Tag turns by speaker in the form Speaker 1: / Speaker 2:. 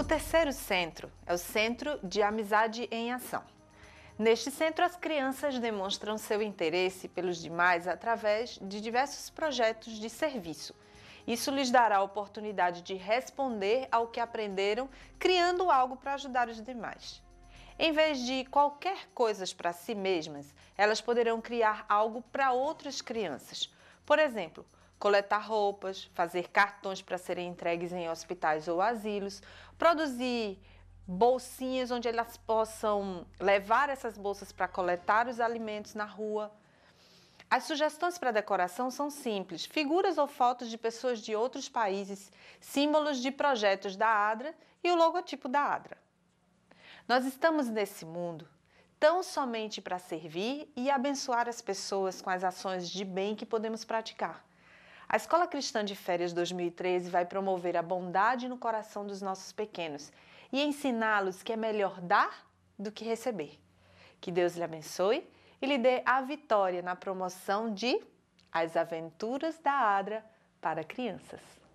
Speaker 1: O terceiro centro é o Centro de Amizade em Ação. Neste centro, as crianças demonstram seu interesse pelos demais através de diversos projetos de serviço. Isso lhes dará a oportunidade de responder ao que aprenderam, criando algo para ajudar os demais. Em vez de qualquer coisa para si mesmas, elas poderão criar algo para outras crianças. Por exemplo, coletar roupas, fazer cartões para serem entregues em hospitais ou asilos, produzir bolsinhas onde elas possam levar essas bolsas para coletar os alimentos na rua. As sugestões para decoração são simples: figuras ou fotos de pessoas de outros países, símbolos de projetos da ADRA e o logotipo da ADRA. Nós estamos nesse mundo tão somente para servir e abençoar as pessoas com as ações de bem que podemos praticar. A Escola Cristã de Férias 2013 vai promover a bondade no coração dos nossos pequenos e ensiná-los que é melhor dar do que receber. Que Deus lhe abençoe e lhe dê a vitória na promoção de As Aventuras da Adra para Crianças.